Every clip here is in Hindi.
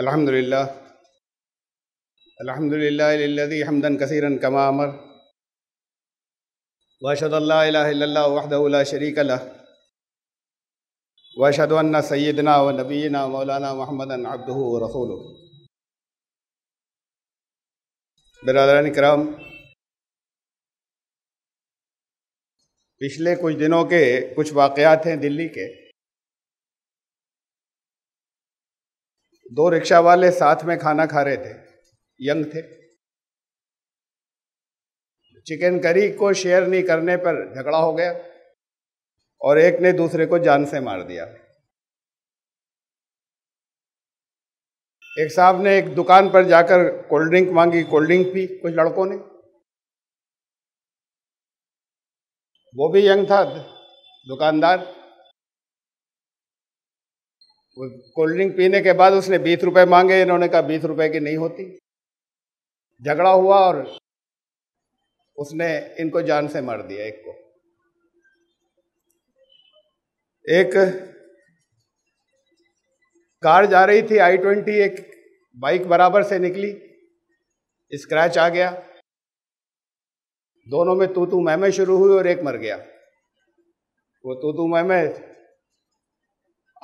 الحمد لله الحمد لله للذي حمدا كثيرا كما امر واشهد ان لا اله الا الله وحده لا شريك له واشهد ان سيدنا ونبينا مولانا محمدا عبده ورسوله برادران کرام पिछले कुछ दिनों के कुछ वाक़ात हैं दिल्ली के दो रिक्शा वाले साथ में खाना खा रहे थे यंग थे चिकन करी को शेयर नहीं करने पर झगड़ा हो गया और एक ने दूसरे को जान से मार दिया एक साहब ने एक दुकान पर जाकर कोल्ड ड्रिंक मांगी कोल्ड ड्रिंक पी कुछ लड़कों ने वो भी यंग था दुकानदार वो कोल्ड ड्रिंक पीने के बाद उसने बीस रुपए मांगे इन्होंने कहा बीस रुपए की नहीं होती झगड़ा हुआ और उसने इनको जान से मार दिया एक को एक कार जा रही थी आई ट्वेंटी एक बाइक बराबर से निकली स्क्रैच आ गया दोनों में तू तू मैमे शुरू हुई और एक मर गया वो तू तू मैमे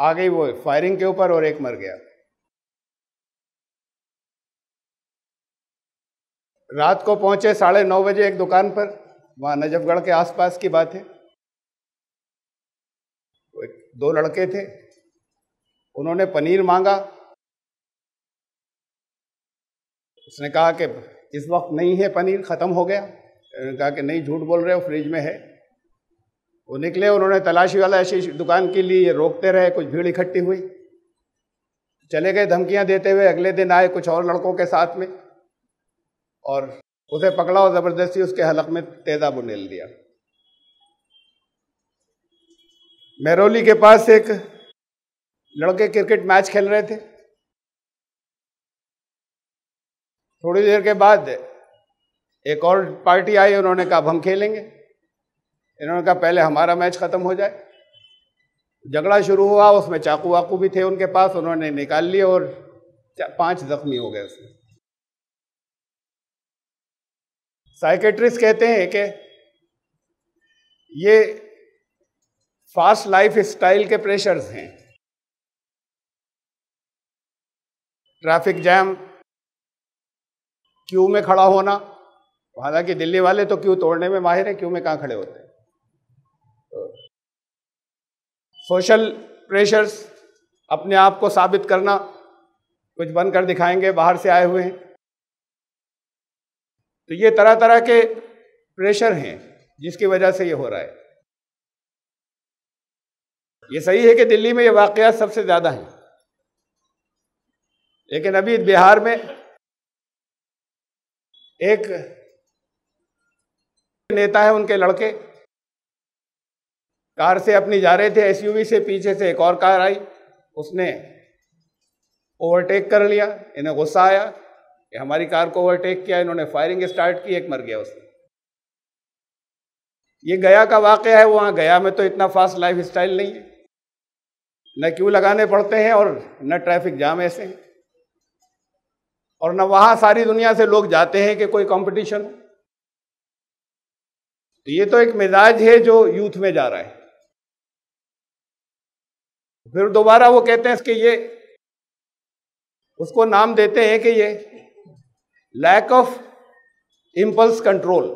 आ गई वो फायरिंग के ऊपर और एक मर गया रात को पहुंचे साढ़े नौ बजे एक दुकान पर वहां नजफगढ़ के आसपास की बात है दो लड़के थे उन्होंने पनीर मांगा उसने कहा कि इस वक्त नहीं है पनीर ख़त्म हो गया उन्होंने कहा कि नहीं झूठ बोल रहे हो फ्रिज में है वो निकले उन्होंने तलाशी वाला ऐसी दुकान के लिए रोकते रहे कुछ भीड़ इकट्ठी हुई चले गए धमकियां देते हुए अगले दिन आए कुछ और लड़कों के साथ में और उसे पकड़ा और ज़बरदस्ती उसके हलक में तेज़ा बुनेल दिया मेरोली के पास एक लड़के क्रिकेट मैच खेल रहे थे थोड़ी देर के बाद एक और पार्टी आई उन्होंने कहा हम खेलेंगे इन्होंने कहा पहले हमारा मैच ख़त्म हो जाए झगड़ा शुरू हुआ उसमें चाकू वाकू भी थे उनके पास उन्होंने निकाल लिए और पांच जख्मी हो गए उसमें साइकेट्रिस्ट कहते हैं कि ये फास्ट लाइफ स्टाइल के प्रेशर्स हैं ट्रैफिक जैम क्यू में खड़ा होना हालांकि दिल्ली वाले तो क्यों तोड़ने में माहिर है क्यों में कहाँ खड़े होते हैं सोशल प्रेशर्स अपने आप को साबित करना कुछ बनकर दिखाएंगे बाहर से आए हुए हैं तो ये तरह तरह के प्रेशर हैं जिसकी वजह से ये हो रहा है ये सही है कि दिल्ली में ये वाकयात सबसे ज़्यादा हैं लेकिन अभी बिहार में एक नेता है उनके लड़के कार से अपनी जा रहे थे एसयूवी से पीछे से एक और कार आई उसने ओवरटेक कर लिया इन्हें गुस्सा आया कि हमारी कार को ओवरटेक किया इन्होंने फायरिंग स्टार्ट की एक मर गया उसने ये गया का वाक़ है वहाँ गया में तो इतना फास्ट लाइफ स्टाइल नहीं है न क्यों लगाने पड़ते हैं और न ट्रैफिक जाम ऐसे हैं और न वहाँ सारी दुनिया से लोग जाते हैं कि कोई कंपटीशन हो तो ये तो एक मिजाज है जो यूथ में जा रहा है फिर दोबारा वो कहते हैं कि ये उसको नाम देते हैं कि ये लैक ऑफ इम्पल्स कंट्रोल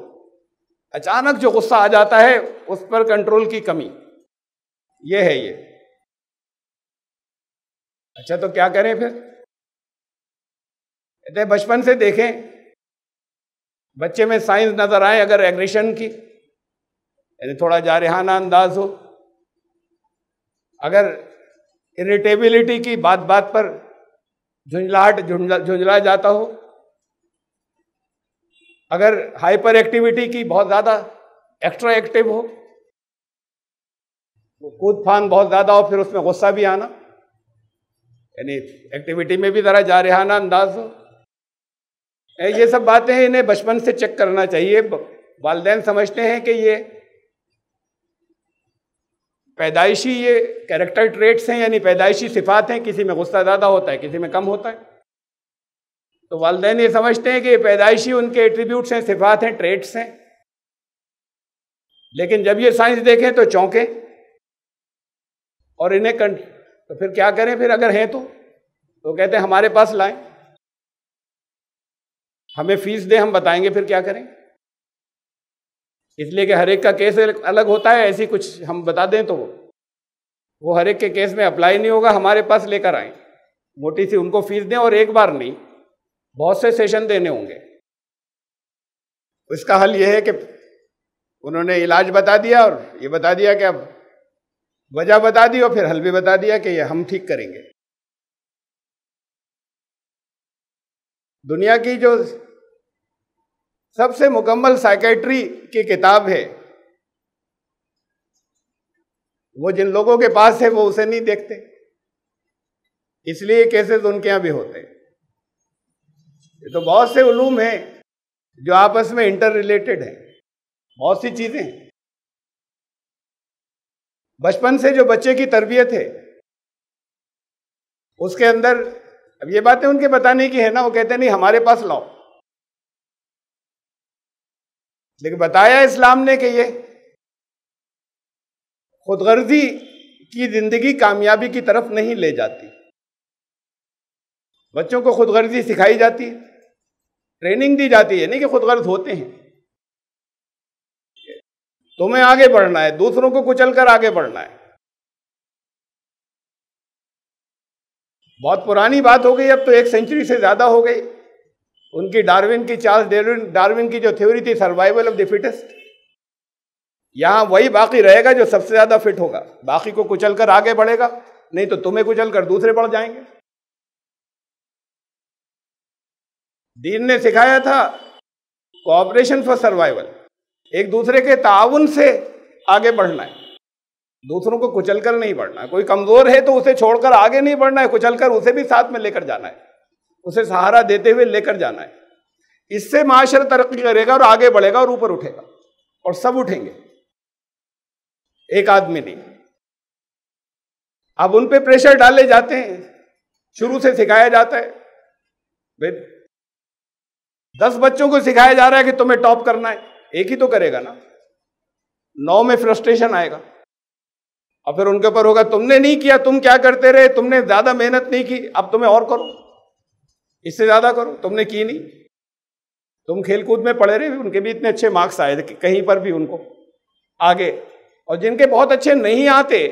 अचानक जो गुस्सा आ जाता है उस पर कंट्रोल की कमी ये है ये अच्छा तो क्या करें फिर कहते बचपन से देखें बच्चे में साइंस नजर आए अगर एग्रेशन की यानी थोड़ा जारहाना अंदाज हो अगर इरिटेबिलिटी की बात बात पर झुंझलाहट झुंझला जाता हो अगर हाइपर एक्टिविटी की बहुत ज़्यादा एक्स्ट्रा एक्टिव हो तो कूद फान बहुत ज़्यादा हो फिर उसमें गुस्सा भी आना यानी एक्टिविटी में भी ज़रा जा ना अंदाज हो ये सब बातें हैं इन्हें बचपन से चेक करना चाहिए वालदेन समझते हैं कि ये पैदाइशी ये कैरेक्टर ट्रेट्स हैं यानी पैदाइशी सिफात हैं किसी में गुस्सा ज़्यादा होता है किसी में कम होता है तो वालदे ये समझते हैं कि पैदाइशी उनके एट्रीब्यूट्स हैं सिफात हैं ट्रेट्स हैं लेकिन जब ये साइंस देखें तो चौंकें और इन्हें कंट तो फिर क्या करें फिर अगर हैं तो तो कहते हैं हमारे पास लाएं हमें फीस दें हम बताएंगे फिर क्या करें इसलिए कि हर एक का केस अलग होता है ऐसी कुछ हम बता दें तो वो हर एक के केस में अप्लाई नहीं होगा हमारे पास लेकर आए मोटी सी उनको फीस दें और एक बार नहीं बहुत से सेशन देने होंगे इसका हल ये है कि उन्होंने इलाज बता दिया और ये बता दिया कि अब वजह बता दी और फिर हल भी बता दिया कि ये हम ठीक करेंगे दुनिया की जो सबसे मुकम्मल साइकेट्री की किताब है वो जिन लोगों के पास है वो उसे नहीं देखते इसलिए केसेस उनके यहां भी होते ये तो बहुत से उलूम हैं जो आपस में इंटर रिलेटेड हैं बहुत सी चीज़ें बचपन से जो बच्चे की तरबियत है उसके अंदर अब ये बातें उनके बताने की है ना वो कहते नहीं हमारे पास लाओ लेकिन बताया इस्लाम ने कि ये खुदगर्जी की जिंदगी कामयाबी की तरफ नहीं ले जाती बच्चों को खुदगर्जी सिखाई जाती है ट्रेनिंग दी जाती है नहीं कि खुदगर्ज होते हैं तुम्हें आगे बढ़ना है दूसरों को कुचल कर आगे बढ़ना है बहुत पुरानी बात हो गई अब तो एक सेंचुरी से ज्यादा हो गई उनकी डार्विन की चार्ल्स डेविन डार्विन की जो थ्योरी थी सर्वाइवल ऑफ द फिटेस्ट यहाँ वही बाकी रहेगा जो सबसे ज़्यादा फिट होगा बाकी को कुचल कर आगे बढ़ेगा नहीं तो तुम्हें कुचल कर दूसरे बढ़ जाएंगे दीन ने सिखाया था कॉपरेशन फॉर सर्वाइवल एक दूसरे के ताउन से आगे बढ़ना है दूसरों को कुचल कर नहीं बढ़ना है कोई कमज़ोर है तो उसे छोड़कर आगे नहीं बढ़ना है कुचल कर उसे भी साथ में लेकर जाना है उसे सहारा देते हुए लेकर जाना है इससे माशरा तरक्की करेगा और आगे बढ़ेगा और ऊपर उठेगा और सब उठेंगे एक आदमी नहीं अब उन पे प्रेशर डाले जाते हैं शुरू से सिखाया जाता है भाई दस बच्चों को सिखाया जा रहा है कि तुम्हें टॉप करना है एक ही तो करेगा ना नौ में फ्रस्ट्रेशन आएगा और फिर उनके ऊपर होगा तुमने नहीं किया तुम क्या करते रहे तुमने ज्यादा मेहनत नहीं की अब तुम्हें और करो इससे ज़्यादा करो तुमने की नहीं तुम खेलकूद में पढ़े रहे उनके भी इतने अच्छे मार्क्स आए थे कहीं पर भी उनको आगे और जिनके बहुत अच्छे नहीं आते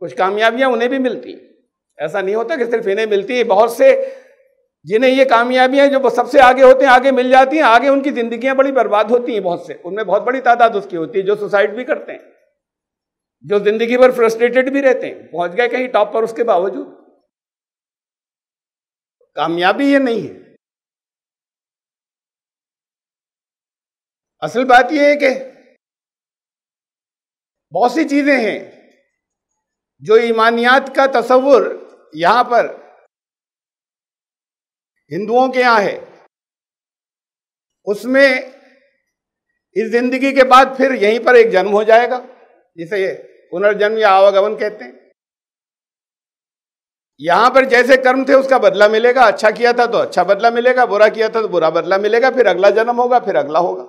कुछ कामयाबियां उन्हें भी मिलती ऐसा नहीं होता कि सिर्फ इन्हें मिलती है बहुत से जिन्हें ये कामयाबियां जो सबसे आगे होते हैं आगे मिल जाती हैं आगे उनकी ज़िंदगियां बड़ी बर्बाद होती हैं बहुत से उनमें बहुत बड़ी तादाद उसकी होती है जो सुसाइड भी करते हैं जो ज़िंदगी भर फ्रस्ट्रेटेड भी रहते हैं पहुंच गए कहीं टॉप पर उसके बावजूद कामयाबी ये नहीं है असल बात यह है कि बहुत सी चीज़ें हैं जो ईमानियात का तस्वुर यहां पर हिंदुओं के यहां है उसमें इस जिंदगी के बाद फिर यहीं पर एक जन्म हो जाएगा जिसे पुनर्जन्म या आवागमन कहते हैं यहां पर जैसे कर्म थे उसका बदला मिलेगा अच्छा किया था तो अच्छा बदला मिलेगा बुरा किया था तो बुरा बदला मिलेगा फिर अगला जन्म होगा फिर अगला होगा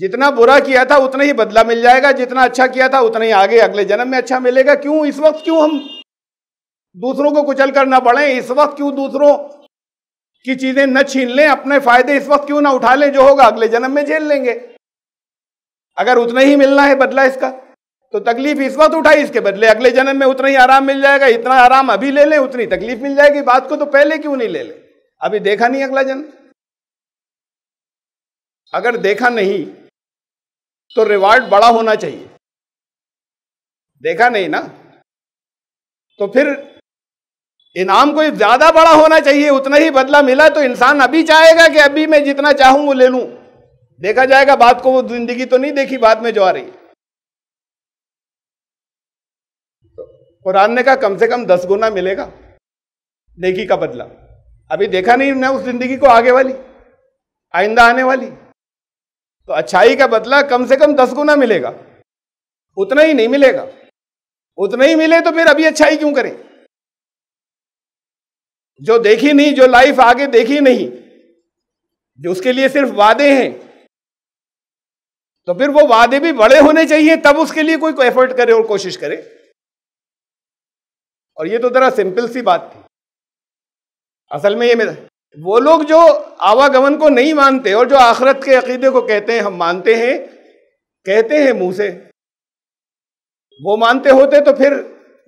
जितना बुरा किया था उतना ही बदला मिल जाएगा जितना अच्छा किया था उतना ही आगे अगले जन्म में अच्छा मिलेगा क्यों इस वक्त क्यों हम दूसरों को कुचल कर ना पड़े इस वक्त क्यों दूसरों की चीजें न छीन लें अपने फायदे इस वक्त क्यों ना उठा लें जो होगा अगले जन्म में झेल लेंगे अगर उतना ही मिलना है बदला इसका तो तकलीफ इस वक्त उठाई इसके बदले अगले जन्म में उतना ही आराम मिल जाएगा इतना आराम अभी ले ले उतनी तकलीफ मिल जाएगी बात को तो पहले क्यों नहीं ले ले अभी देखा नहीं अगला जन्म अगर देखा नहीं तो रिवार्ड बड़ा होना चाहिए देखा नहीं ना तो फिर इनाम कोई ज्यादा बड़ा होना चाहिए उतना ही बदला मिला तो इंसान अभी चाहेगा कि अभी मैं जितना चाहूं वो ले लूं देखा जाएगा बात को वो जिंदगी तो नहीं देखी बाद में जो आ रही है कुरान ने कहा कम से कम दस गुना मिलेगा नेकी का बदला अभी देखा नहीं मैं उस जिंदगी को आगे वाली आइंदा आने वाली तो अच्छाई का बदला कम से कम दस गुना मिलेगा उतना ही नहीं मिलेगा उतना ही मिले तो फिर अभी अच्छाई क्यों करें जो देखी नहीं जो लाइफ आगे देखी नहीं जो उसके लिए सिर्फ वादे हैं तो फिर वो वादे भी बड़े होने चाहिए तब उसके लिए कोई को एफर्ट करे और कोशिश करे और ये तो जरा सिंपल सी बात थी असल में ये मेरा वो लोग जो आवागमन को नहीं मानते और जो आखरत के अकीदे को कहते हैं हम मानते हैं कहते हैं मुंह से वो मानते होते तो फिर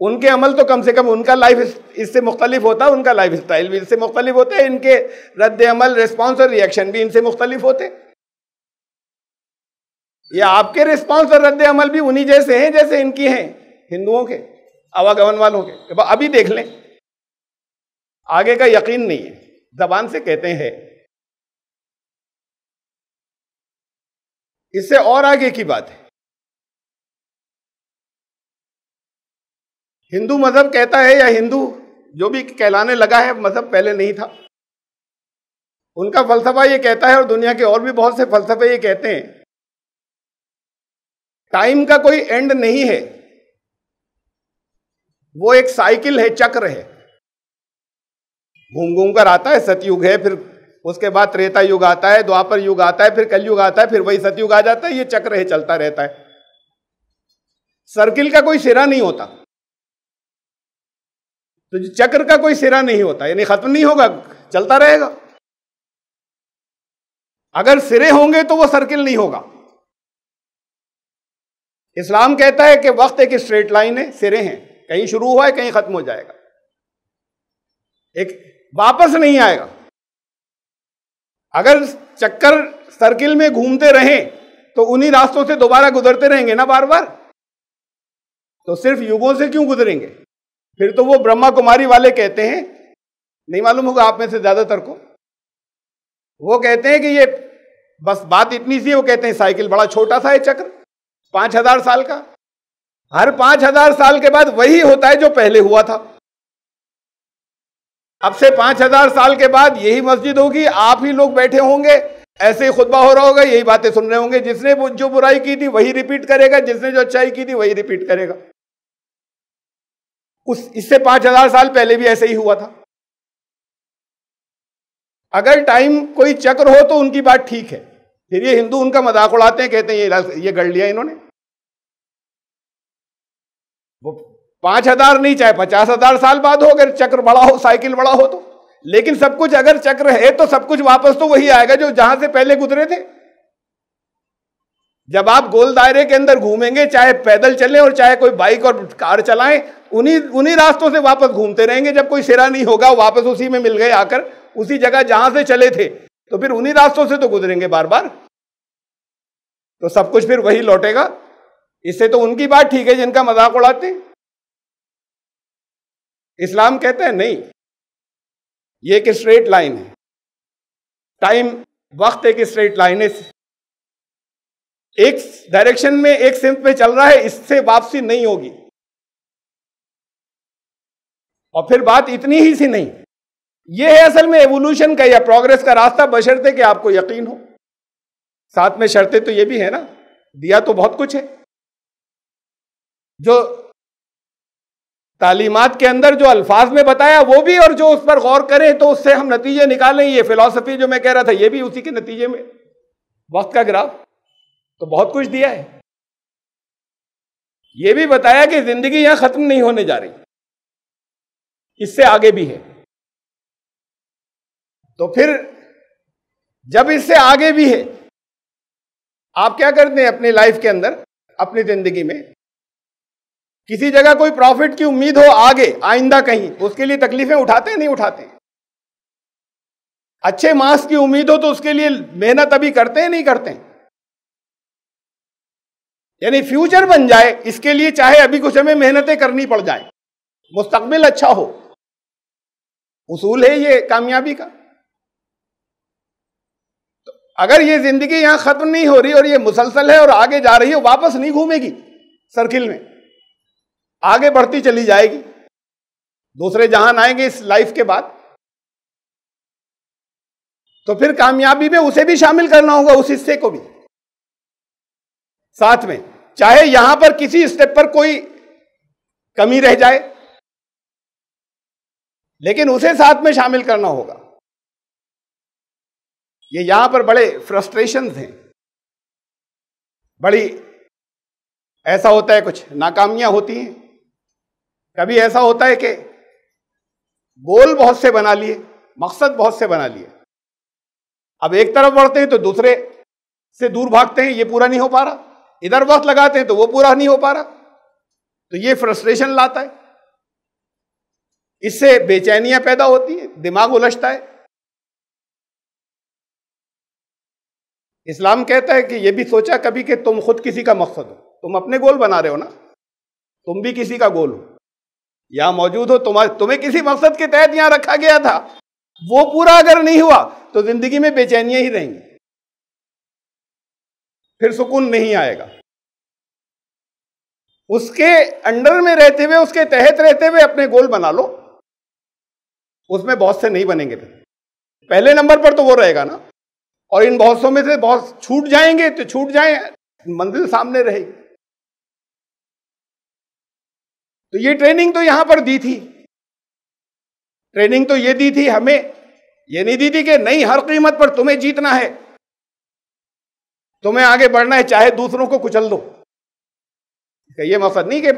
उनके अमल तो कम से कम उनका लाइफ इससे मुख्तलिफ होता उनका लाइफ स्टाइल भी इससे मुख्तलिफ होता है इनके रद्द अमल रिस्पॉन्स और रिएक्शन भी इनसे मुख्तलिफ होते या आपके रिस्पॉन्स और रद्द अमल भी उन्हीं जैसे हैं जैसे इनकी हैं हिंदुओं के आवागमन वाले होंगे अभी देख लें आगे का यकीन नहीं है जबान से कहते हैं इससे और आगे की बात है हिंदू मजहब कहता है या हिंदू जो भी कहलाने लगा है मजहब पहले नहीं था उनका फलसफा ये कहता है और दुनिया के और भी बहुत से फलसफे ये कहते हैं टाइम का कोई एंड नहीं है वो एक साइकिल है चक्र है घूम घूम कर आता है सतयुग है फिर उसके बाद त्रेता युग आता है द्वापर युग आता है फिर कलयुग आता है फिर वही सतयुग आ जाता है ये चक्र है चलता रहता है सर्किल का कोई सिरा नहीं होता तो चक्र का कोई सिरा नहीं होता यानी खत्म नहीं होगा चलता रहेगा अगर सिरे होंगे तो वो सर्किल नहीं होगा इस्लाम कहता है कि वक्त एक स्ट्रेट लाइन है सिरे हैं कहीं शुरू हुआ है कहीं खत्म हो जाएगा एक वापस नहीं आएगा अगर चक्कर सर्किल में घूमते रहें तो उन्हीं रास्तों से दोबारा गुजरते रहेंगे ना बार बार तो सिर्फ युगों से क्यों गुजरेंगे फिर तो वो ब्रह्मा कुमारी वाले कहते हैं नहीं मालूम होगा आप में से ज्यादातर को वो कहते हैं कि ये बस बात इतनी सी है वो कहते हैं साइकिल बड़ा छोटा सा है चक्र पांच हजार साल का हर पांच हजार साल के बाद वही होता है जो पहले हुआ था अब से पांच हजार साल के बाद यही मस्जिद होगी आप ही लोग बैठे होंगे ऐसे ही खुतबा हो रहा होगा यही बातें सुन रहे होंगे जिसने जो बुराई की थी वही रिपीट करेगा जिसने जो अच्छाई की थी वही रिपीट करेगा उस इससे पांच हजार साल पहले भी ऐसे ही हुआ था अगर टाइम कोई चक्र हो तो उनकी बात ठीक है फिर ये हिंदू उनका मजाक उड़ाते हैं कहते हैं ये ये गढ़ लिया इन्होंने वो पांच हजार नहीं चाहे पचास हजार साल बाद हो अगर चक्र बड़ा हो साइकिल बड़ा हो तो लेकिन सब कुछ अगर चक्र है तो सब कुछ वापस तो वही आएगा जो जहां से पहले गुजरे थे जब आप गोल दायरे के अंदर घूमेंगे चाहे पैदल चलें और चाहे कोई बाइक और कार चलाएं उन्हीं उन्हीं रास्तों से वापस घूमते रहेंगे जब कोई सिरा नहीं होगा वापस उसी में मिल गए आकर उसी जगह जहां से चले थे तो फिर उन्हीं रास्तों से तो गुजरेंगे बार बार तो सब कुछ फिर वही लौटेगा इससे तो उनकी बात ठीक है जिनका मजाक उड़ाते इस्लाम कहता है नहीं ये एक स्ट्रेट लाइन है टाइम वक्त एक स्ट्रेट लाइन है एक डायरेक्शन में एक सिंप पे चल रहा है इससे वापसी नहीं होगी और फिर बात इतनी ही सी नहीं यह है असल में एवोल्यूशन का या प्रोग्रेस का रास्ता बशर्ते कि आपको यकीन हो साथ में शर्तें तो यह भी है ना दिया तो बहुत कुछ है जो तालीमत के अंदर जो अल्फाज में बताया वो भी और जो उस पर गौर करें तो उससे हम नतीजे निकालें ये फिलॉसफी जो मैं कह रहा था ये भी उसी के नतीजे में वक्त का ग्राफ तो बहुत कुछ दिया है ये भी बताया कि जिंदगी यहां खत्म नहीं होने जा रही इससे आगे भी है तो फिर जब इससे आगे भी है आप क्या करते हैं अपनी लाइफ के अंदर अपनी जिंदगी में किसी जगह कोई प्रॉफिट की उम्मीद हो आगे आइंदा कहीं उसके लिए तकलीफें उठाते हैं नहीं उठाते अच्छे मास की उम्मीद हो तो उसके लिए मेहनत अभी करते हैं नहीं करते हैं। यानी फ्यूचर बन जाए इसके लिए चाहे अभी कुछ हमें मेहनतें करनी पड़ जाए मुस्तकबिल अच्छा हो उसूल है ये कामयाबी का तो अगर ये जिंदगी यहां खत्म नहीं हो रही और ये मुसलसल है और आगे जा रही है वापस नहीं घूमेगी सर्किल में आगे बढ़ती चली जाएगी दूसरे जहान आएंगे इस लाइफ के बाद तो फिर कामयाबी में उसे भी शामिल करना होगा उस हिस्से को भी साथ में चाहे यहां पर किसी स्टेप पर कोई कमी रह जाए लेकिन उसे साथ में शामिल करना होगा ये यहां पर बड़े फ्रस्ट्रेशन हैं बड़ी ऐसा होता है कुछ नाकामियां होती हैं कभी ऐसा होता है कि गोल बहुत से बना लिए मकसद बहुत से बना लिए अब एक तरफ बढ़ते हैं तो दूसरे से दूर भागते हैं ये पूरा नहीं हो पा रहा इधर वक्त लगाते हैं तो वो पूरा नहीं हो पा रहा तो ये फ्रस्ट्रेशन लाता है इससे बेचैनियां पैदा होती है दिमाग उलझता है इस्लाम कहता है कि यह भी सोचा कभी कि तुम खुद किसी का मकसद हो तुम अपने गोल बना रहे हो ना तुम भी किसी का गोल हो यहां मौजूद हो तुम्हारे तुम्हें किसी मकसद के तहत यहां रखा गया था वो पूरा अगर नहीं हुआ तो जिंदगी में बेचैनियां ही रहेंगी फिर सुकून नहीं आएगा उसके अंडर में रहते हुए उसके तहत रहते हुए अपने गोल बना लो उसमें बहुत से नहीं बनेंगे फिर पहले नंबर पर तो वो रहेगा ना और इन बहुत सौ में से बहुत छूट जाएंगे तो छूट जाए मंजिल सामने रहेगी तो ये ट्रेनिंग तो यहां पर दी थी ट्रेनिंग तो ये दी थी हमें ये नहीं दी थी कि नहीं हर कीमत पर तुम्हें जीतना है तुम्हें आगे बढ़ना है चाहे दूसरों को कुचल दो ये मकसद नहीं कि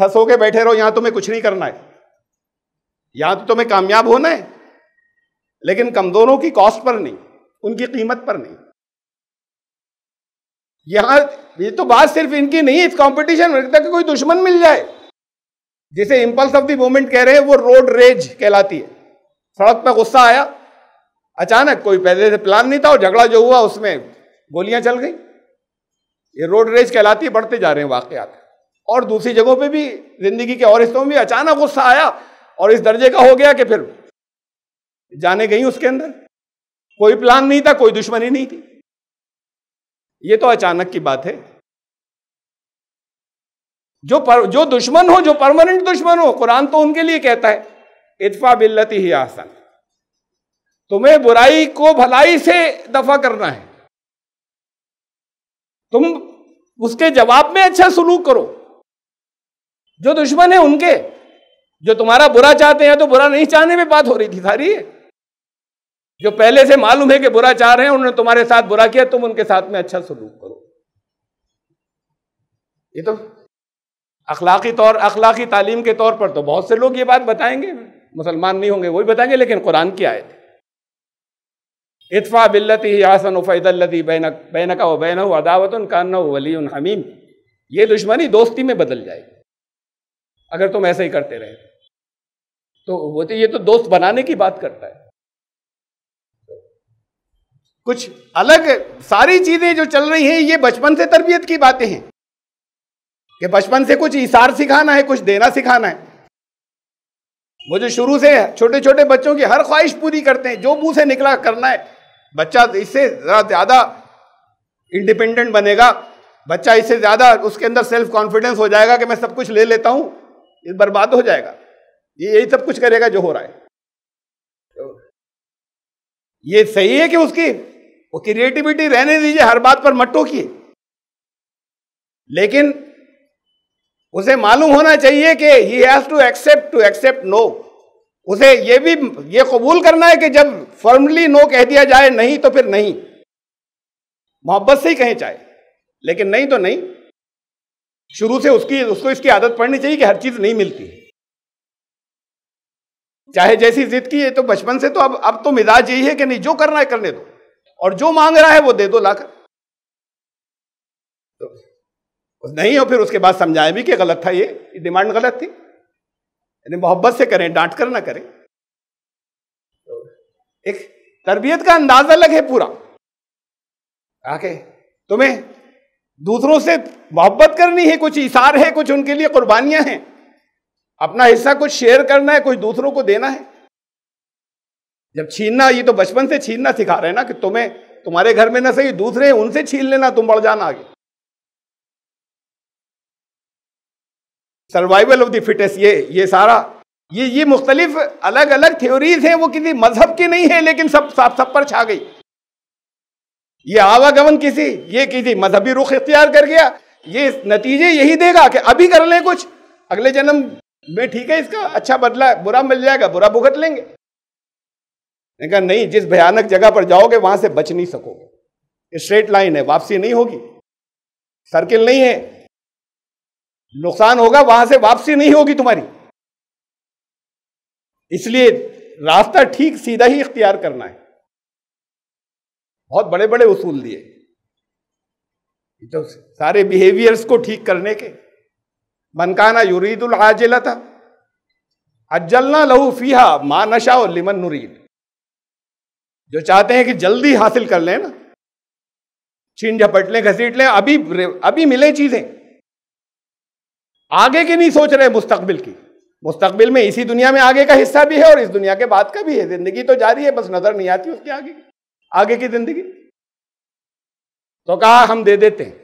ठस होके बैठे रहो यहां तुम्हें कुछ नहीं करना है यहां तो तुम्हें कामयाब होना है लेकिन कमजोरों की कॉस्ट पर नहीं उनकी कीमत पर नहीं यहां ये तो बात सिर्फ इनकी नहीं इस कंपटीशन में कोई दुश्मन मिल जाए जिसे इम्पल्स ऑफ द मूवमेंट कह रहे हैं वो रोड रेज कहलाती है सड़क पर गुस्सा आया अचानक कोई पहले से प्लान नहीं था और झगड़ा जो हुआ उसमें गोलियां चल गई ये रोड रेज कहलाती है बढ़ते जा रहे हैं वाकयात और दूसरी जगहों पे भी जिंदगी के और हिस्सों में भी अचानक गुस्सा आया और इस दर्जे का हो गया कि फिर जाने गई उसके अंदर कोई प्लान नहीं था कोई दुश्मनी नहीं थी ये तो अचानक की बात है जो पर, जो दुश्मन हो जो परमानेंट दुश्मन हो कुरान तो उनके लिए कहता है इतफा बिल्लती ही आसन तुम्हें बुराई को भलाई से दफा करना है तुम उसके जवाब में अच्छा सलूक करो जो दुश्मन है उनके जो तुम्हारा बुरा चाहते हैं तो बुरा नहीं चाहने में बात हो रही थी सारी जो पहले से मालूम है कि बुरा चाह रहे हैं उन्होंने तुम्हारे साथ बुरा किया तुम उनके साथ में अच्छा सलूक करो ये तो अखलाकी तौर अखलाकी तालीम के तौर पर तो बहुत से लोग ये बात बताएंगे मुसलमान नहीं होंगे वही बताएंगे लेकिन कुरान की आयत इतफ़ा बिल्लती आसन उफ़ैदल्लती बैनक बैनका व बैन अदावत कान वली हमीम ये दुश्मनी दोस्ती में बदल जाएगी अगर तुम ऐसे ही करते रहे तो वो तो ये तो दोस्त बनाने की बात करता है कुछ अलग सारी चीज़ें जो चल रही हैं ये बचपन से तरबियत की बातें हैं कि बचपन से कुछ इशार सिखाना है कुछ देना सिखाना है मुझे शुरू से छोटे छोटे बच्चों की हर ख्वाहिश पूरी करते हैं जो मुंह से निकला करना है बच्चा इससे ज़रा ज़्यादा इंडिपेंडेंट बनेगा बच्चा इससे ज़्यादा उसके अंदर सेल्फ कॉन्फिडेंस हो जाएगा कि मैं सब कुछ ले लेता हूं ये बर्बाद हो जाएगा ये यही सब कुछ करेगा जो हो रहा है तो ये सही है कि उसकी वो क्रिएटिविटी रहने दीजिए हर बात पर मट्टो की लेकिन उसे मालूम होना चाहिए कि he has to accept to accept no उसे ये भी ये कबूल करना है कि जब फॉर्मली नो कह दिया जाए नहीं तो फिर नहीं मोहब्बत से ही कहें चाहे लेकिन नहीं तो नहीं शुरू से उसकी उसको इसकी आदत पड़नी चाहिए कि हर चीज़ नहीं मिलती चाहे जैसी जिद की है तो बचपन से तो अब अब तो मिजाज यही है कि नहीं जो करना है करने दो और जो मांग रहा है वो दे दो लाकर नहीं हो फिर उसके बाद समझाया भी कि गलत था ये, ये डिमांड गलत थी यानी मोहब्बत से करें डांट कर ना करें तो एक तरबियत का अंदाज अलग है पूरा आके तुम्हें दूसरों से मोहब्बत करनी है कुछ इशार है कुछ उनके लिए कुर्बानियां हैं अपना हिस्सा कुछ शेयर करना है कुछ दूसरों को देना है जब छीनना ये तो बचपन से छीनना सिखा रहे हैं ना कि तुम्हें तुम्हारे घर में ना सही दूसरे उनसे छीन लेना तुम बढ़ जाना आगे सर्वाइवल ऑफ द फिटेस्ट ये ये सारा ये ये मुख्तलिफ अलग अलग थ्योरीज हैं वो किसी मजहब की नहीं है लेकिन सब साफ सब पर छा गई ये आवागमन किसी ये किसी मजहबी रुख इख्तियार कर गया ये नतीजे यही देगा कि अभी कर लें कुछ अगले जन्म में ठीक है इसका अच्छा बदला बुरा मिल जाएगा बुरा भुगत लेंगे कहा नहीं जिस भयानक जगह पर जाओगे वहां से बच नहीं सकोगे स्ट्रेट लाइन है वापसी नहीं होगी सर्किल नहीं है नुकसान होगा वहां से वापसी नहीं होगी तुम्हारी इसलिए रास्ता ठीक सीधा ही इख्तियार करना है बहुत बड़े बड़े उसूल दिए तो सारे बिहेवियर्स को ठीक करने के मनकाना युरीदुल आजिला था अज्जलना लहू फीहा मा नशा और लिमन नुरीद जो चाहते हैं कि जल्दी हासिल कर लें ना छीन झपट लें घसीट लें अभी अभी मिले चीजें आगे की नहीं सोच रहे मुस्तकबिल की मुस्तकबिल में इसी दुनिया में आगे का हिस्सा भी है और इस दुनिया के बाद का भी है जिंदगी तो जारी है बस नजर नहीं आती उसके आगे की आगे की जिंदगी तो कहा हम दे देते हैं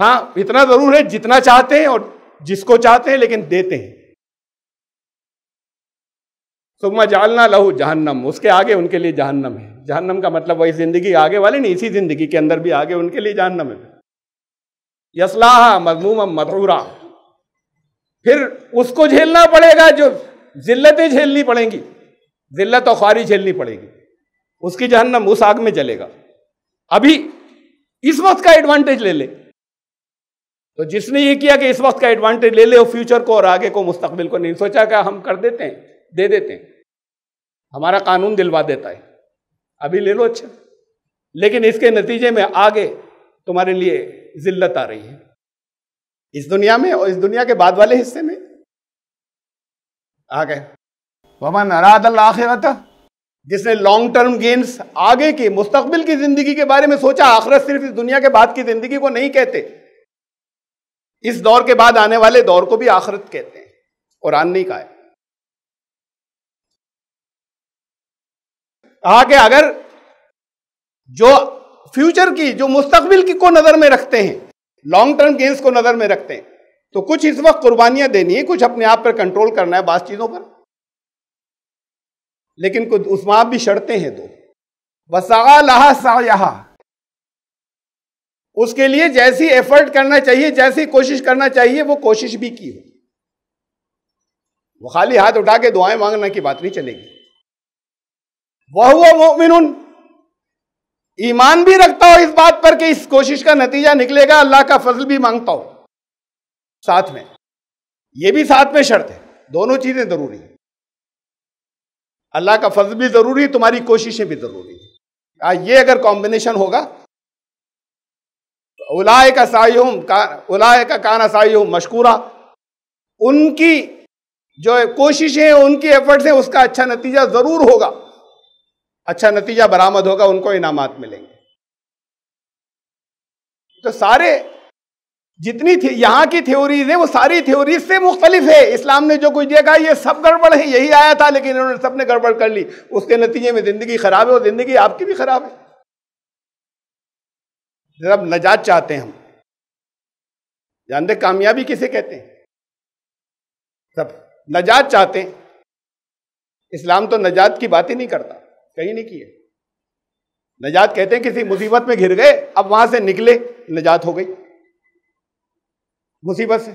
हाँ इतना जरूर है जितना चाहते हैं और जिसको चाहते हैं लेकिन देते हैं सुगमा जालना लहू जहन्नम उसके आगे उनके लिए जहन्नम है जहन्नम का मतलब वही जिंदगी आगे वाली नहीं इसी जिंदगी के अंदर भी आगे उनके लिए जहन्नम है यसलाह मजमूम मधूरा फिर उसको झेलना पड़ेगा जो जिल्लतें झेलनी पड़ेंगी जिल्लत और झेलनी पड़ेगी उसकी जहन्नम उस आग में जलेगा अभी इस वक्त का एडवांटेज ले ले तो जिसने ये किया कि इस वक्त का एडवांटेज ले ले वो फ्यूचर को और आगे को मुस्तकबिल को नहीं सोचा क्या हम कर देते हैं दे देते हैं हमारा कानून दिलवा देता है अभी ले लो अच्छा लेकिन इसके नतीजे में आगे तुम्हारे लिए जिल्लत आ रही है इस दुनिया में और इस दुनिया के बाद वाले हिस्से में आ गए वमन अरादल आखिरत जिसने लॉन्ग टर्म गेन्स आगे की मुस्तकबिल की जिंदगी के बारे में सोचा आखिरत सिर्फ इस दुनिया के बाद की जिंदगी को नहीं कहते इस दौर के बाद आने वाले दौर को भी आखिरत कहते हैं और नहीं कहा है कहा कि अगर जो फ्यूचर की जो मुस्तबिल की को नज़र में रखते हैं लॉन्ग टर्म गेंस को नज़र में रखते हैं तो कुछ इस वक्त कुर्बानियां देनी है कुछ अपने आप पर कंट्रोल करना है बास चीज़ों पर लेकिन कुछ उसमें आप भी शर्तें हैं दो वसा उसके लिए जैसी एफर्ट करना चाहिए जैसी कोशिश करना चाहिए वो कोशिश भी की हो वो खाली हाथ उठा के दुआएं मांगना की बात नहीं चलेगी वह हुआ मोमिन ईमान भी रखता हो इस बात पर कि इस कोशिश का नतीजा निकलेगा अल्लाह का फजल भी मांगता हो साथ में ये भी साथ में शर्त है दोनों चीजें जरूरी है अल्लाह का फजल भी जरूरी है तुम्हारी कोशिशें भी जरूरी है ये अगर कॉम्बिनेशन होगा तो उलाय का साई का उलाय का काना सायुम मशकूरा उनकी जो कोशिशें उनकी एफर्ट्स हैं उसका अच्छा नतीजा जरूर होगा अच्छा नतीजा बरामद होगा उनको इनामत मिलेंगे तो सारे जितनी थी यहां की थ्योरीज है वो सारी थ्योरीज से मुख्तलिफ है इस्लाम ने जो कुछ देखा ये सब गड़बड़ है यही आया था लेकिन इन्होंने सबने गड़बड़ कर ली उसके नतीजे में ज़िंदगी ख़राब है और ज़िंदगी आपकी भी ख़राब है जब नजात चाहते हैं हम जानते कामयाबी किसे कहते हैं सब नजात चाहते हैं इस्लाम तो नजात की बात ही नहीं करता कहीं नहीं किए नजात कहते हैं किसी मुसीबत में घिर गए अब वहां से निकले नजात हो गई मुसीबत से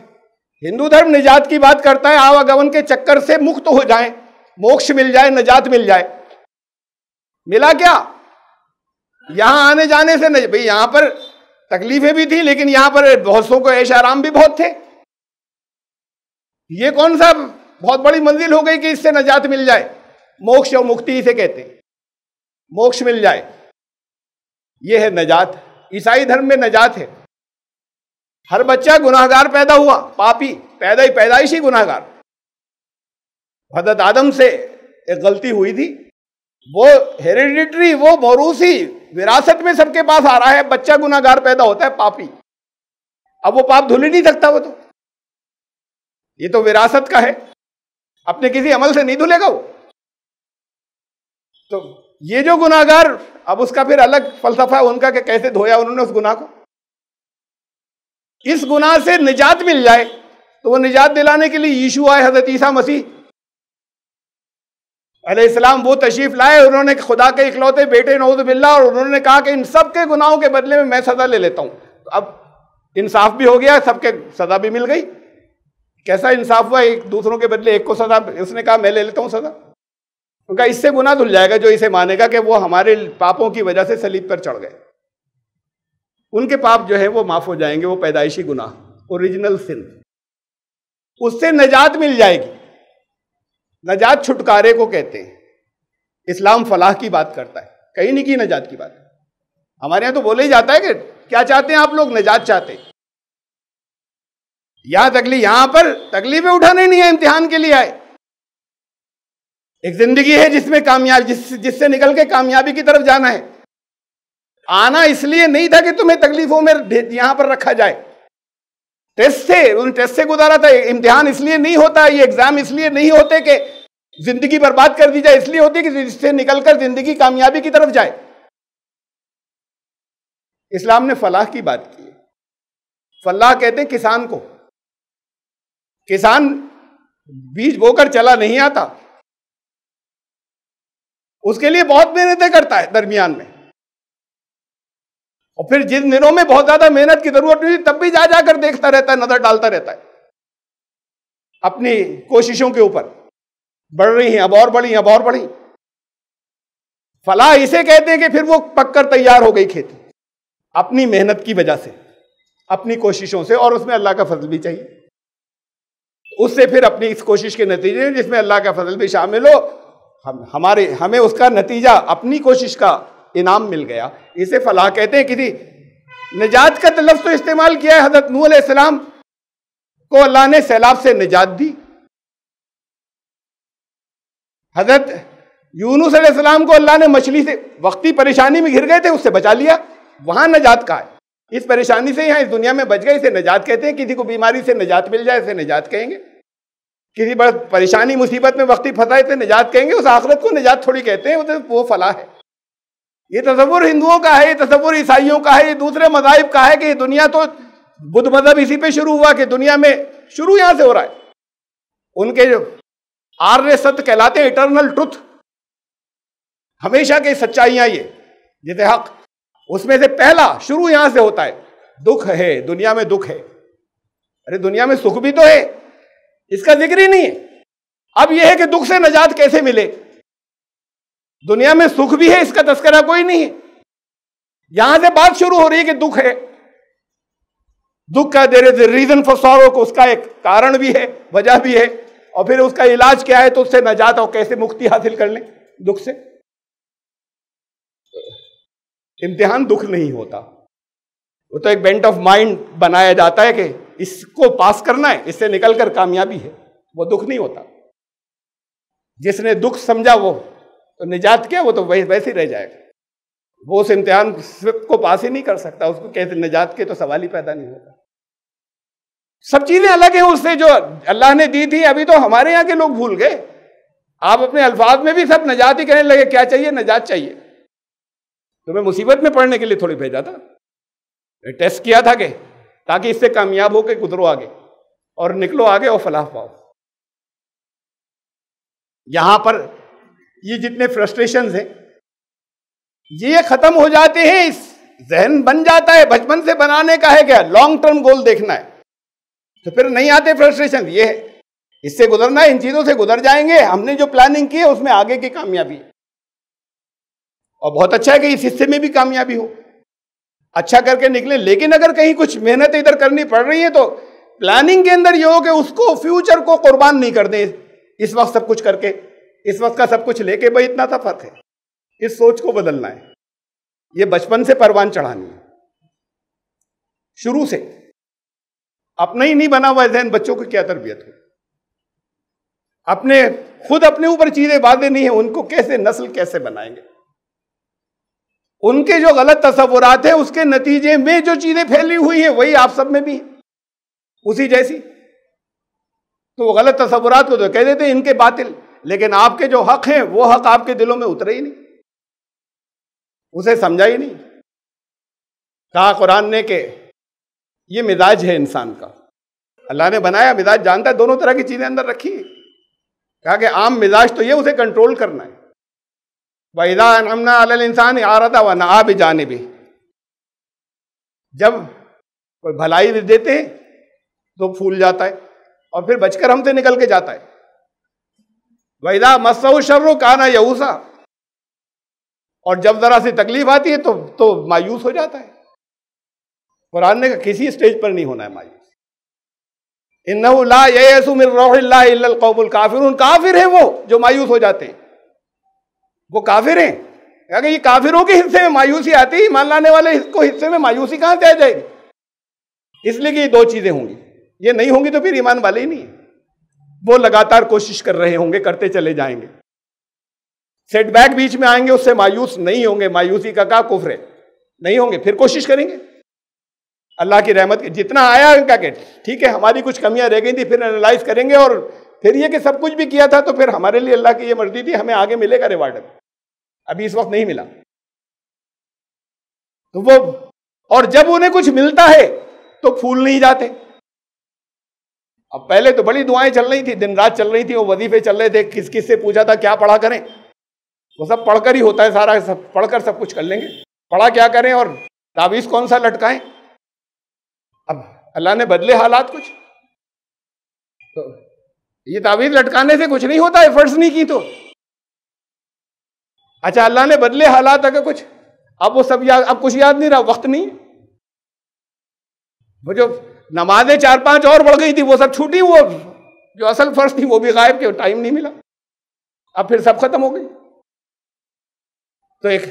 हिंदू धर्म निजात की बात करता है आवागमन के चक्कर से मुक्त हो जाए मोक्ष मिल जाए नजात मिल जाए मिला क्या यहां आने जाने से नहीं भाई यहां पर तकलीफें भी थी लेकिन यहां पर बहुत सौ को ऐश आराम भी बहुत थे ये कौन सा बहुत बड़ी मंजिल हो गई कि इससे नजात मिल जाए मोक्ष और मुक्ति इसे कहते हैं मोक्ष मिल जाए यह है नजात ईसाई धर्म में नजात है हर बच्चा गुनाहगार पैदा हुआ पापी पैदा ही पैदाइश ही गुनाहगार भदत आदम से एक गलती हुई थी वो हेरिडिटरी वो मौरूसी विरासत में सबके पास आ रहा है बच्चा गुनाहगार पैदा होता है पापी अब वो पाप धुल ही नहीं सकता वो तो ये तो विरासत का है अपने किसी अमल से नहीं धुलेगा वो तो ये जो गुनागार अब उसका फिर अलग फलसफा है उनका कि कैसे धोया उन्होंने उस गुनाह को इस गुनाह से निजात मिल जाए तो वो निजात दिलाने के लिए यीशु आए हजरत ईसा मसीह इस्लाम वो तशरीफ लाए उन्होंने खुदा के इकलौते बेटे नौज बिल्ला और उन्होंने कहा कि इन सब के गुनाहों के बदले में मैं सज़ा ले लेता हूं तो अब इंसाफ भी हो गया सबके सज़ा भी मिल गई कैसा इंसाफ हुआ एक दूसरों के बदले एक को सज़ा उसने कहा मैं ले लेता हूं सज़ा उनका इससे गुना धुल जाएगा जो इसे मानेगा कि वो हमारे पापों की वजह से सलीब पर चढ़ गए उनके पाप जो है वो माफ हो जाएंगे वो पैदाइशी गुनाह ओरिजिनल सिंह उससे नजात मिल जाएगी नजात छुटकारे को कहते हैं इस्लाम फलाह की बात करता है कहीं नहीं की नजात की बात हमारे यहां तो बोले ही जाता है कि क्या चाहते हैं आप लोग नजात चाहते हैं यहां तकलीफ यहां पर तकलीफें उठाने नहीं है इम्तिहान के लिए आए एक जिंदगी है जिसमें कामयाबी जिस जिससे निकल के कामयाबी की तरफ जाना है आना इसलिए नहीं था कि तुम्हें तकलीफों में यहां पर रखा जाए टेस्ट से उन टेस्ट से गुजारा था इम्तिहान इसलिए नहीं होता ये एग्जाम इसलिए नहीं होते कि जिंदगी बर्बाद कर दी जाए इसलिए होती कि जिससे निकलकर जिंदगी कामयाबी की तरफ जाए इस्लाम ने फलाह की बात की फलाह कहते हैं किसान को किसान बीज बोकर चला नहीं आता उसके लिए बहुत मेहनतें करता है दरमियान में और फिर जिन दिनों में बहुत ज्यादा मेहनत की जरूरत नहीं तब भी जा जाकर देखता रहता है नजर डालता रहता है अपनी कोशिशों के ऊपर बढ़ रही हैं अब और बढ़ी अब और बढ़ी फला इसे कहते हैं कि फिर वो पककर तैयार हो गई खेती अपनी मेहनत की वजह से अपनी कोशिशों से और उसमें अल्लाह का फजल भी चाहिए उससे फिर अपनी इस कोशिश के नतीजे जिसमें अल्लाह का फजल भी शामिल हो हम हमारे हमें उसका नतीजा अपनी कोशिश का इनाम मिल गया इसे फलाह कहते हैं किसी निजात का तो लफ्ज़ तो इस्तेमाल किया है हजरत नूह सलाम को अल्लाह ने सैलाब से निजात दी हजरत यूनुस सलाम को अल्लाह ने मछली से वक्ती परेशानी में घिर गए थे उससे बचा लिया वहां नजात का है इस परेशानी से यहाँ इस दुनिया में बच गए इसे नजात कहते हैं किसी को बीमारी से नजात मिल जाए इसे नजात कहेंगे किसी बड़े परेशानी मुसीबत में वक्ती फंसाए थे निजात कहेंगे उस आखरत को निजात थोड़ी कहते हैं वो तो वो फला है ये तस्वुर हिंदुओं का है ये तस्वुर ईसाइयों का है ये दूसरे मजाहब का है कि ये दुनिया तो बुद्ध मजहब इसी पे शुरू हुआ कि दुनिया में शुरू यहां से हो रहा है उनके जो आर्य सत्य कहलाते हैं इटरनल ट्रुथ हमेशा की सच्चाइयां ये जैसे हक उसमें से पहला शुरू यहां से होता है दुख है दुनिया में दुख है अरे दुनिया में सुख भी तो है इसका जिक्र ही नहीं है अब यह है कि दुख से नजात कैसे मिले दुनिया में सुख भी है इसका तस्करा कोई नहीं है यहां से बात शुरू हो रही है कि दुख है दुख का there is reason for sorrow को उसका एक कारण भी है वजह भी है और फिर उसका इलाज क्या है तो उससे नजात और कैसे मुक्ति हासिल कर ले दुख से इम्तिहान दुख नहीं होता वो तो एक बेंट ऑफ माइंड बनाया जाता है कि इसको पास करना है इससे निकल कर कामयाबी है वो दुख नहीं होता जिसने दुख समझा वो तो निजात क्या वो तो वैसे ही रह जाएगा वो उस इम्तिहान को पास ही नहीं कर सकता उसको कैसे निजात के तो सवाल ही पैदा नहीं होता सब चीजें अलग हैं उससे जो अल्लाह ने दी थी अभी तो हमारे यहाँ के लोग भूल गए आप अपने अल्फाज में भी सब नजात ही कहने लगे क्या चाहिए नजात चाहिए तो मैं मुसीबत में पढ़ने के लिए थोड़ी भेजा था टेस्ट किया था कि ताकि इससे कामयाब होकर गुजरो आगे और निकलो आगे और फलाह पाओ यहां पर ये जितने फ्रस्ट्रेशन हैं ये खत्म हो जाते हैं इस जहन बन जाता है बचपन से बनाने का है क्या लॉन्ग टर्म गोल देखना है तो फिर नहीं आते फ्रस्ट्रेशन ये है इससे गुजरना है इन चीजों से गुजर जाएंगे हमने जो प्लानिंग की है उसमें आगे की कामयाबी और बहुत अच्छा है कि इस हिस्से में भी कामयाबी हो अच्छा करके निकले लेकिन अगर कहीं कुछ मेहनत इधर करनी पड़ रही है तो प्लानिंग के अंदर ये हो कि उसको फ्यूचर को कुर्बान नहीं कर दें इस वक्त सब कुछ करके इस वक्त का सब कुछ लेके भाई इतना सा फर्क है इस सोच को बदलना है ये बचपन से परवान चढ़ानी है शुरू से अपना ही नहीं बना हुआ जहन बच्चों की क्या तरबियत हो अपने खुद अपने ऊपर चीजें बांधे नहीं है उनको कैसे नस्ल कैसे बनाएंगे उनके जो गलत तस्वुरात है उसके नतीजे में जो चीज़ें फैली हुई है वही आप सब में भी है उसी जैसी तो वो गलत तस्वुरात को तो कह देते हैं इनके बातिल लेकिन आपके जो हक हैं वो हक आपके दिलों में उतरे ही नहीं उसे समझा ही नहीं कहा कुरान ने के ये मिजाज है इंसान का अल्लाह ने बनाया मिजाज जानता है दोनों तरह की चीज़ें अंदर रखी कहा कि आम मिजाज तो ये उसे कंट्रोल करना है वैदा नमना अल इंसान आरदा व ना भी जाने भी जब कोई भलाई देते हैं तो फूल जाता है और फिर बचकर हमसे निकल के जाता है वैदा मस्सऊ शर्रो काना यऊसा और जब ज़रा सी तकलीफ आती है तो तो मायूस हो जाता है कुरान ने कहा किसी स्टेज पर नहीं होना है मायूस इन ला यसुमिर रोहिल्ला काफिर उन काफिर है वो जो मायूस हो जाते हैं वो काफिर हैं अगर ये काफिरों के हिस्से में मायूसी आती है ईमान लाने वाले को हिस्से में मायूसी कहाँ से आ जाएगी इसलिए कि ये दो चीज़ें होंगी ये नहीं होंगी तो फिर ईमान वाले ही नहीं वो लगातार कोशिश कर रहे होंगे करते चले जाएंगे सेटबैक बीच में आएंगे उससे मायूस नहीं होंगे मायूसी का क्या कुफरे है नहीं होंगे फिर कोशिश करेंगे अल्लाह की रहमत के जितना आया उनका कैट ठीक है हमारी कुछ कमियां रह गई थी फिर एनालाइज करेंगे और फिर ये कि सब कुछ भी किया था तो फिर हमारे लिए अल्लाह की ये मर्जी थी हमें आगे मिलेगा रिवार्ड अभी इस वक्त नहीं मिला तो वो और जब उन्हें कुछ मिलता है तो फूल नहीं जाते अब पहले तो बड़ी दुआएं चल रही थी दिन रात चल रही थी वो वजीफे चल रहे थे किस किस से पूछा था क्या पढ़ा करें वो सब पढ़कर ही होता है सारा सब पढ़कर सब कुछ कर लेंगे पढ़ा क्या करें और तावीज कौन सा लटकाएं अब अल्लाह ने बदले हालात कुछ तो ये तावीज लटकाने से कुछ नहीं होता एफर्ट्स नहीं की तो अच्छा अल्लाह ने बदले हालात अगर कुछ अब वो सब याद अब कुछ याद नहीं रहा वक्त नहीं वो जो नमाजें चार पांच और बढ़ गई थी वो सब छूटी वो जो असल फर्ज थी वो भी गायब के टाइम नहीं मिला अब फिर सब खत्म हो गई तो एक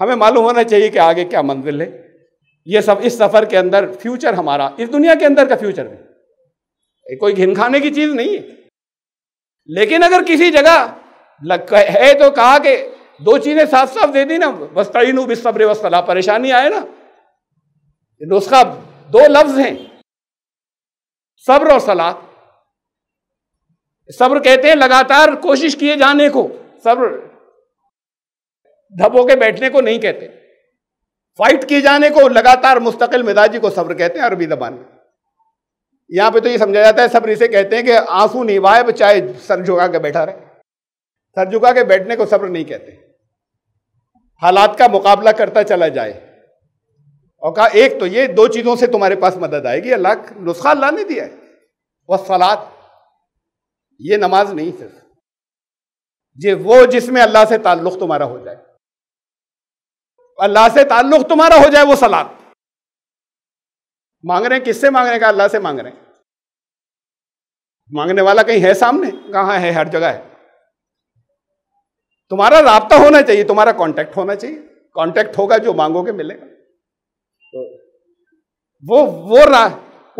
हमें मालूम होना चाहिए कि आगे क्या मंजिल है ये सब इस सफर के अंदर फ्यूचर हमारा इस दुनिया के अंदर का फ्यूचर है कोई घिन खाने की चीज नहीं है लेकिन अगर किसी जगह है तो कहा कि दो चीजें साफ साफ दे दी ना वस्तु बिस्तर वस्तला परेशानी आए ना नुस्खा दो लफ्ज हैं सब्र और सलाह सब्र कहते हैं लगातार कोशिश किए जाने को सब्र धबो के बैठने को नहीं कहते फाइट किए जाने को लगातार मुस्तकिल मिजाजी को सब्र कहते हैं अरबी जबान में यहां पे तो ये समझा जाता है सब्र इसे कहते हैं कि आंसू निवाए चाहे सर झुका के बैठा रहे सर झुका के बैठने को सब्र नहीं कहते हालात का मुकाबला करता चला जाए और कहा एक तो ये दो चीज़ों से तुम्हारे पास मदद आएगी अल्लाह नुस्खा अल्लाह ने दिया है वह सलाद ये नमाज नहीं सिर्फ ये वो जिसमें अल्लाह से ताल्लुक तुम्हारा हो जाए अल्लाह से ताल्लुक तुम्हारा हो जाए वो सलाद मांग रहे हैं किससे मांग रहे हैं कहा अल्लाह से मांग रहे हैं मांगने वाला कहीं है सामने कहाँ है हर जगह है तुम्हारा रबता होना चाहिए तुम्हारा कांटेक्ट होना चाहिए कांटेक्ट होगा जो मांगोगे मिलेगा तो वो वो रा,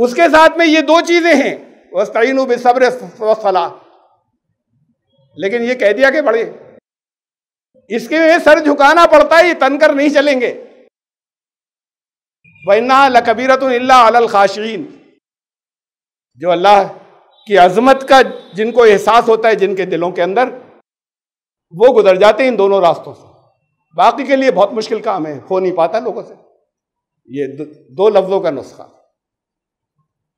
उसके साथ में ये दो चीजें हैं वस्तु बेसब्र सलाह लेकिन ये कह दिया कि बड़े इसके लिए सर झुकाना पड़ता है ये तनकर नहीं चलेंगे वन्ना लकबीरत अल खाशीन जो अल्लाह की अजमत का जिनको एहसास होता है जिनके दिलों के अंदर वो गुजर जाते इन दोनों रास्तों से बाकी के लिए बहुत मुश्किल काम है हो नहीं पाता लोगों से ये दो, दो लफ्जों का नुस्खा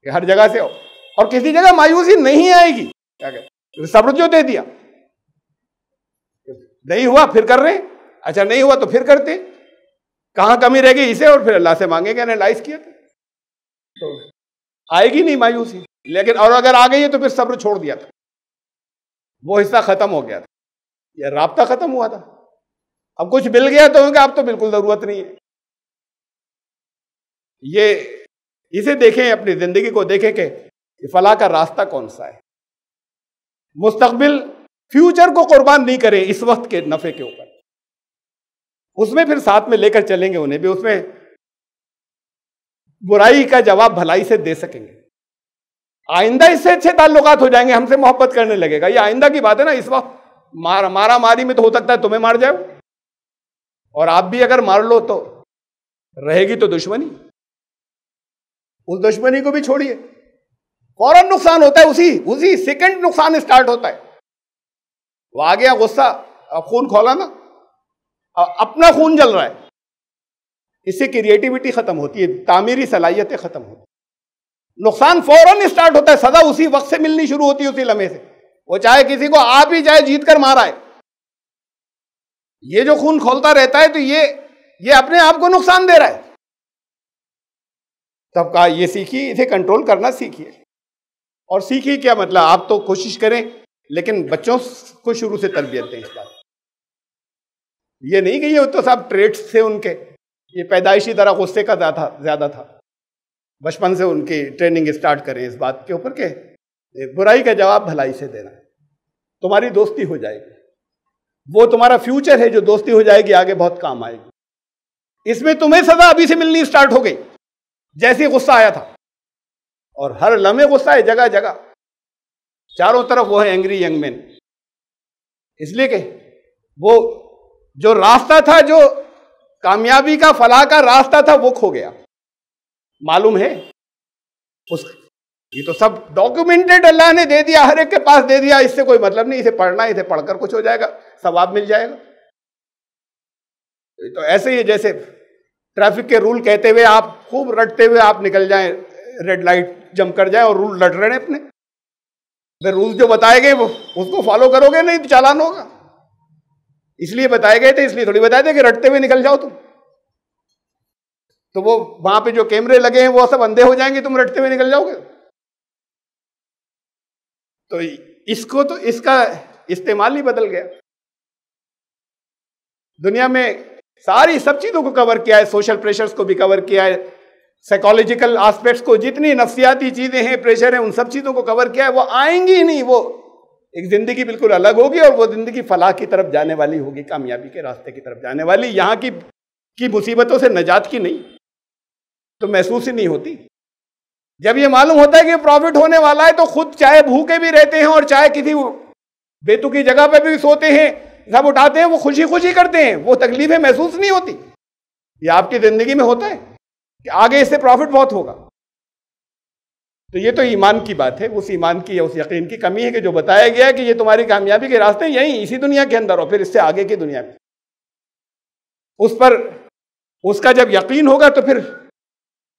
कि हर जगह से हो और किसी जगह मायूसी नहीं आएगी क्या कहते तो सब्र जो दे दिया नहीं हुआ फिर कर रहे अच्छा नहीं हुआ तो फिर करते कहा कमी रहेगी इसे और फिर अल्लाह से मांगेंगे एनालाइज किया था तो आएगी नहीं मायूसी लेकिन और अगर आ गई है तो फिर सब्र छोड़ दिया था वो हिस्सा खत्म हो गया था या रबता ख़त्म हुआ था अब कुछ मिल गया तो होंगे अब तो बिल्कुल ज़रूरत नहीं है ये इसे देखें अपनी ज़िंदगी को देखें कि फला का रास्ता कौन सा है मुस्तबिल फ्यूचर को कुर्बान नहीं करें इस वक्त के नफ़े के ऊपर उसमें फिर साथ में लेकर चलेंगे उन्हें भी उसमें बुराई का जवाब भलाई से दे सकेंगे आइंदा इससे अच्छे ताल्लुकात हो जाएंगे हमसे मोहब्बत करने लगेगा ये आइंदा की बात है ना इस वक्त मार मारा मारी में तो हो सकता है तुम्हें मार जाओ और आप भी अगर मार लो तो रहेगी तो दुश्मनी उस दुश्मनी को भी छोड़िए फौरन नुकसान होता है उसी उसी सेकंड नुकसान स्टार्ट होता है वो आ गया गुस्सा खून खोला ना अपना खून जल रहा है इससे क्रिएटिविटी खत्म होती है तामीरी सलाहियतें खत्म होती नुकसान फौरन स्टार्ट होता है सजा उसी वक्त से मिलनी शुरू होती है उसी लम्हे से वो चाहे किसी को आप ही चाहे जीत कर मारा है ये जो खून खोलता रहता है तो ये ये अपने आप को नुकसान दे रहा है तब कहा ये सीखिए इसे कंट्रोल करना सीखिए और सीखिए क्या मतलब आप तो कोशिश करें लेकिन बच्चों को शुरू से तरबियत दें इस बात ये नहीं कि ये तो साहब ट्रेड्स थे उनके ये पैदाइशी तरह गुस्से का था, ज्यादा था बचपन से उनकी ट्रेनिंग स्टार्ट करें इस बात के ऊपर के बुराई का जवाब भलाई से देना है तुम्हारी दोस्ती हो जाएगी वो तुम्हारा फ्यूचर है जो दोस्ती हो जाएगी आगे बहुत काम आएगी इसमें तुम्हें सजा अभी से मिलनी स्टार्ट हो गई जैसे गुस्सा आया था और हर लम्हे गुस्सा है जगह जगह चारों तरफ वो है एंग्री यंग मैन इसलिए कि वो जो रास्ता था जो कामयाबी का फलाह का रास्ता था वो खो गया मालूम है उस ये तो सब डॉक्यूमेंटेड अल्लाह ने दे दिया हर एक के पास दे दिया इससे कोई मतलब नहीं इसे पढ़ना इसे पढ़कर कुछ हो जाएगा सवाब मिल जाएगा तो ऐसे ही जैसे ट्रैफिक के रूल कहते हुए आप खूब रटते हुए आप निकल जाए रेड लाइट जम कर जाए और रूल लट रहे हैं अपने फिर रूल जो बताए गए उसको फॉलो करोगे नहीं तो चालान होगा इसलिए बताए गए थे इसलिए थोड़ी बताए थे कि रटते हुए निकल जाओ तुम तो वो वहां पे जो कैमरे लगे हैं वो सब अंधे हो जाएंगे तुम रटते हुए निकल जाओगे तो इसको तो इसका इस्तेमाल ही बदल गया दुनिया में सारी सब चीज़ों को कवर किया है सोशल प्रेशर्स को भी कवर किया है साइकोलॉजिकल आस्पेक्ट्स को जितनी नफसियाती चीज़ें हैं प्रेशर है उन सब चीज़ों को कवर किया है वो आएंगी ही नहीं वो एक ज़िंदगी बिल्कुल अलग होगी और वो ज़िंदगी फलाह की तरफ जाने वाली होगी कामयाबी के रास्ते की तरफ जाने वाली यहाँ की की मुसीबतों से नजात की नहीं तो महसूस ही नहीं होती जब ये मालूम होता है कि प्रॉफिट होने वाला है तो खुद चाहे भूखे भी रहते हैं और चाहे किसी बेतु की जगह पर भी सोते हैं सब उठाते हैं वो खुशी खुशी करते हैं वो तकलीफें महसूस नहीं होती ये आपकी ज़िंदगी में होता है कि आगे इससे प्रॉफिट बहुत होगा तो ये तो ईमान की बात है उस ईमान की या उस यकीन की कमी है कि जो बताया गया कि ये तुम्हारी कामयाबी के रास्ते यहीं इसी दुनिया के अंदर और फिर इससे आगे की दुनिया में उस पर उसका जब यकीन होगा तो फिर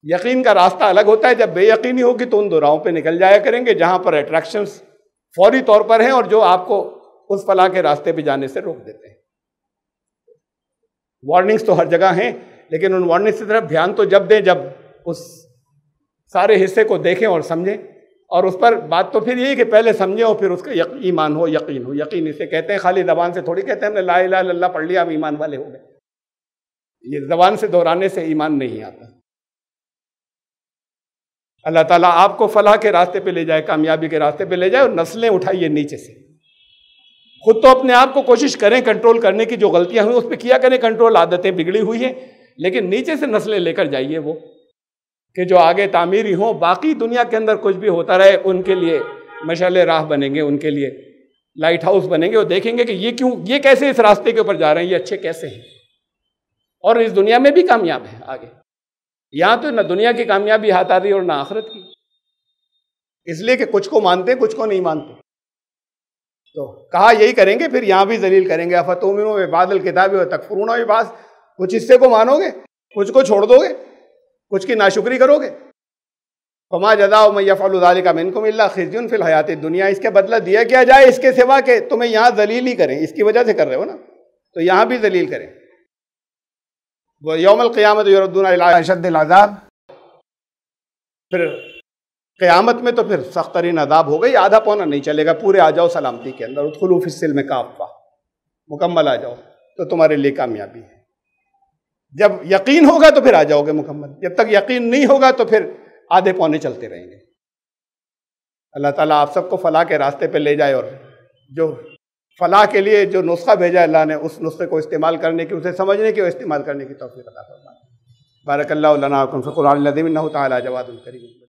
यकीन का रास्ता अलग होता है जब बेयकीनी होगी तो उन दोराओं पे निकल जाया करेंगे जहाँ पर अट्रैक्शंस फौरी तौर पर हैं और जो आपको उस फला के रास्ते पे जाने से रोक देते हैं वार्निंग्स तो हर जगह हैं लेकिन उन वार्निंग्स की तरफ ध्यान तो जब दें जब उस सारे हिस्से को देखें और समझें और उस पर बात तो फिर यही कि पहले समझें और फिर उसका ईमान हो यकीन हो यकीन इसे कहते हैं खाली जबान से थोड़ी कहते हैं हमने ला ला पढ़ लिया हम ईमान वाले हो गए ये जबान से दोहराने से ईमान नहीं आता अल्लाह ताला आपको फलाह के रास्ते पे ले जाए कामयाबी के रास्ते पे ले जाए और नस्लें उठाइए नीचे से खुद तो अपने आप को कोशिश करें कंट्रोल करने की जो गलतियां हुई उस पर किया करें कंट्रोल आदतें बिगड़ी हुई हैं लेकिन नीचे से नस्लें लेकर जाइए वो कि जो आगे तामीरी हों बाकी दुनिया के अंदर कुछ भी होता रहे उनके लिए मशाल राह बनेंगे उनके लिए लाइट हाउस बनेंगे और देखेंगे कि ये क्यों ये कैसे इस रास्ते के ऊपर जा रहे हैं ये अच्छे कैसे हैं और इस दुनिया में भी कामयाब है आगे या तो ना दुनिया की कामयाबी हाथ आ रही और ना आखरत की इसलिए कि कुछ को मानते कुछ को नहीं मानते तो कहा यही करेंगे फिर यहां भी जलील करेंगे में बादल किताबी और में बास कुछ हिस्से को मानोगे कुछ को छोड़ दोगे कुछ की नाशुक्री करोगे फमा जदा मैफ़ाल का मिनकुम खिजुन फिल हयात दुनिया इसके बदला दिया क्या जाए इसके सिवा के तुम्हें यहाँ जलील ही करें इसकी वजह से कर रहे हो ना तो यहाँ भी जलील करें यौमल क़्यामत यरद्दूनशदाब फिर क़्यामत में तो फिर सख्त तरीन अदाब हो गई आधा पौना नहीं चलेगा पूरे आ जाओ सलामती के अंदर उतखलू सिल में काफा मुकम्मल आ जाओ तो तुम्हारे लिए कामयाबी है जब यकीन होगा तो फिर आ जाओगे मुकम्मल जब तक यकीन नहीं होगा तो फिर आधे पौने चलते रहेंगे अल्लाह ताला आप सबको फलाह के रास्ते पे ले जाए और जो फलाह के लिए जो नुस्खा भेजा अल्लाह ने उस नुस्खे को इस्तेमाल करने की उसे समझने की और इस्तेमाल करने की तोफ़ी अदा फरमाए बारकल्ला फ़िकुरानदीन जवाद करीम